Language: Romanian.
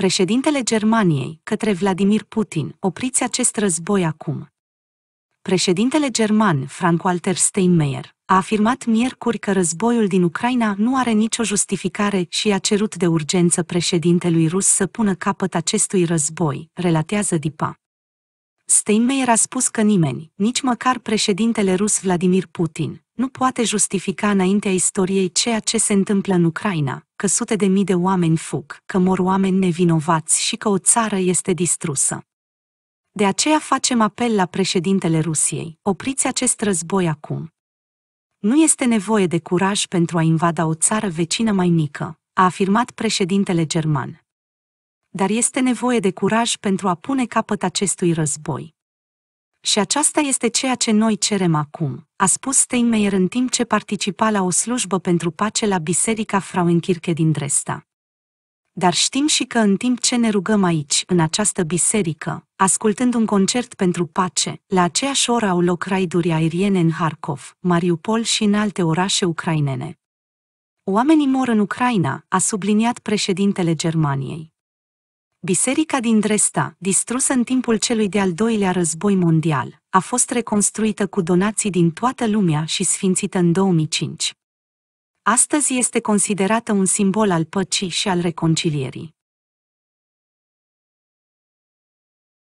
Președintele Germaniei, către Vladimir Putin, opriți acest război acum. Președintele german Frank-Walter Steinmeier a afirmat miercuri că războiul din Ucraina nu are nicio justificare și a cerut de urgență președintelui rus să pună capăt acestui război, relatează DIPA. Steinmeier a spus că nimeni, nici măcar președintele rus Vladimir Putin, nu poate justifica înaintea istoriei ceea ce se întâmplă în Ucraina, că sute de mii de oameni fug, că mor oameni nevinovați și că o țară este distrusă. De aceea facem apel la președintele Rusiei, opriți acest război acum. Nu este nevoie de curaj pentru a invada o țară vecină mai mică, a afirmat președintele german. Dar este nevoie de curaj pentru a pune capăt acestui război. Și aceasta este ceea ce noi cerem acum, a spus Steinmeier în timp ce participa la o slujbă pentru pace la Biserica Frauenkirche din Dresda. Dar știm și că în timp ce ne rugăm aici, în această biserică, ascultând un concert pentru pace, la aceeași oră au loc raiduri aeriene în Harkov, Mariupol și în alte orașe ucrainene. Oamenii mor în Ucraina, a subliniat președintele Germaniei. Biserica din Dresda, distrusă în timpul celui de-al doilea război mondial, a fost reconstruită cu donații din toată lumea și sfințită în 2005. Astăzi este considerată un simbol al păcii și al reconcilierii.